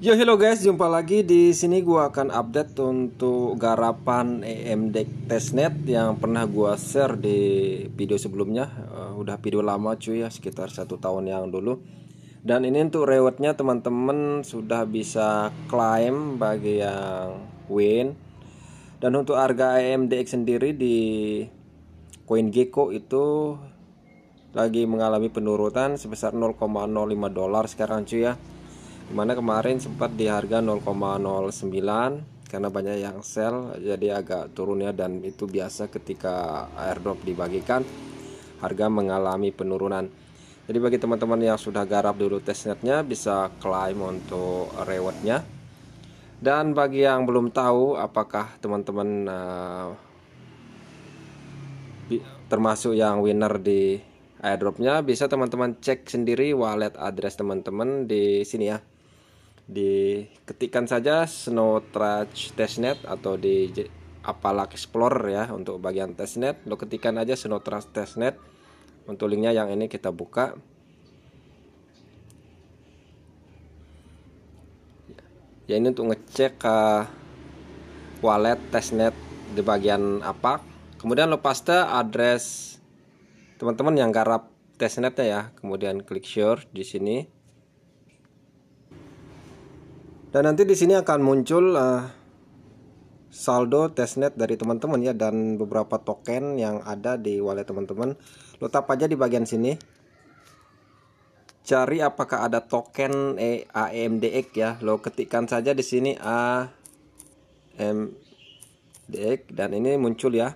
Yo hello guys, jumpa lagi di sini gua akan update untuk garapan EMD testnet yang pernah gua share di video sebelumnya. Uh, udah video lama cuy ya, sekitar satu tahun yang dulu. Dan ini untuk rewardnya teman-teman sudah bisa climb bagi yang win. Dan untuk harga EMDX sendiri di koin CoinGecko itu lagi mengalami penurunan sebesar 0,05 dolar sekarang cuy ya dimana kemarin sempat di harga 0,09 karena banyak yang sell jadi agak turun ya dan itu biasa ketika airdrop dibagikan harga mengalami penurunan jadi bagi teman-teman yang sudah garap dulu testnetnya bisa klaim untuk rewardnya dan bagi yang belum tahu apakah teman-teman uh, termasuk yang winner di airdropnya bisa teman-teman cek sendiri wallet address teman-teman di sini ya diketikkan saja Snow trash Testnet atau di Apalak Explorer ya untuk bagian testnet lo ketikkan aja Snow trash Testnet untuk linknya yang ini kita buka ya ini untuk ngecek uh, wallet testnet di bagian apa kemudian lo paste address teman-teman yang garap testnetnya ya kemudian klik share di sini dan nanti di sini akan muncul uh, saldo testnet dari teman-teman ya dan beberapa token yang ada di wallet teman-teman. Lo tap aja di bagian sini. Cari apakah ada token e AMDX ya. Lo ketikkan saja di sini AMDX dan ini muncul ya.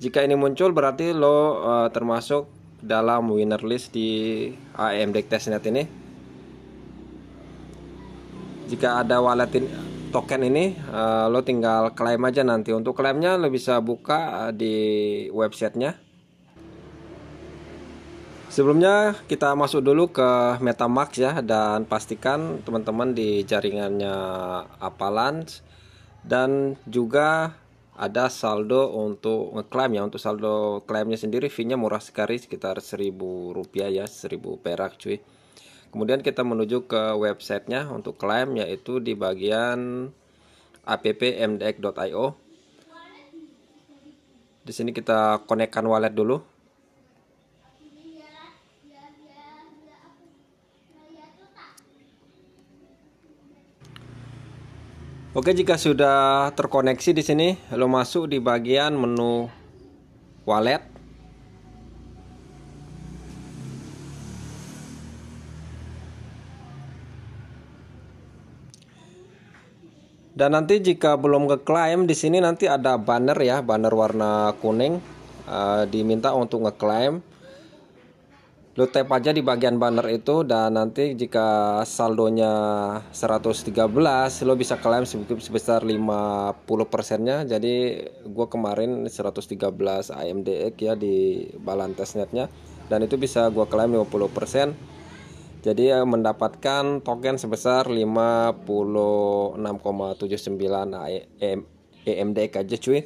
Jika ini muncul berarti lo uh, termasuk dalam winner list di AMDX testnet ini jika ada wallet in, token ini uh, lo tinggal klaim aja nanti untuk klaimnya lo bisa buka eh, di websitenya sebelumnya kita masuk dulu ke MetaMax ya dan pastikan teman-teman di jaringannya Avalanche dan juga ada saldo untuk ngeklaim ya untuk saldo klaimnya sendiri fee-nya murah sekali sekitar seribu rupiah ya seribu perak cuy Kemudian kita menuju ke websitenya untuk klaim yaitu di bagian appmdx.io. Di sini kita konekkan wallet dulu. Oke, jika sudah terkoneksi di sini, lo masuk di bagian menu wallet. Dan nanti jika belum ngeklaim di sini nanti ada banner ya, banner warna kuning uh, diminta untuk ngeklaim. Lu tap aja di bagian banner itu dan nanti jika saldonya 113 lo bisa klaim sebesar 50%-nya. Jadi gua kemarin 113 AMDX ya di balance netnya dan itu bisa gua klaim 50% jadi eh, mendapatkan token sebesar 56,79 AMD e e aja cuy.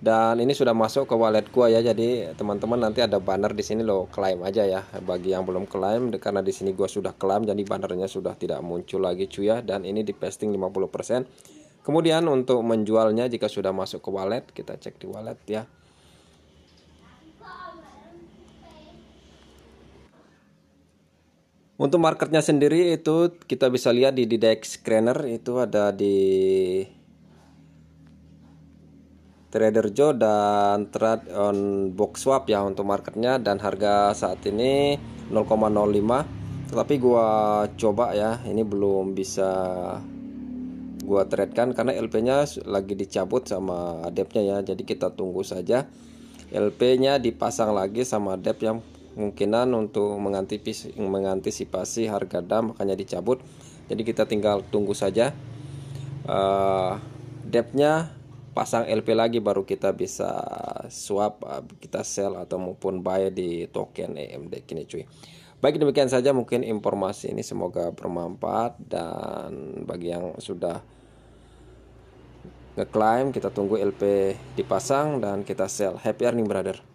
Dan ini sudah masuk ke wallet gua ya. Jadi teman-teman nanti ada banner di sini loh, klaim aja ya. Bagi yang belum klaim karena di sini gua sudah klaim jadi bannernya sudah tidak muncul lagi cuy ya dan ini di pasting 50%. Kemudian untuk menjualnya jika sudah masuk ke wallet kita cek di wallet ya. Untuk marketnya sendiri itu kita bisa lihat di, di Dex itu ada di Trader Joe dan Trade on Box Swap ya untuk marketnya dan harga saat ini 0,05 tetapi gua coba ya ini belum bisa gua trade kan karena LP nya lagi dicabut sama adepnya ya jadi kita tunggu saja LP nya dipasang lagi sama adep yang kemungkinan untuk mengantisipasi, harga dam makanya dicabut jadi kita tinggal tunggu saja uh, depthnya pasang LP lagi baru kita bisa swap eh, kita sell atau maupun buy di token AMD kini cuy baik demikian saja mungkin informasi ini semoga bermanfaat dan bagi yang sudah ngeklaim kita tunggu LP dipasang dan kita sell happy earning brother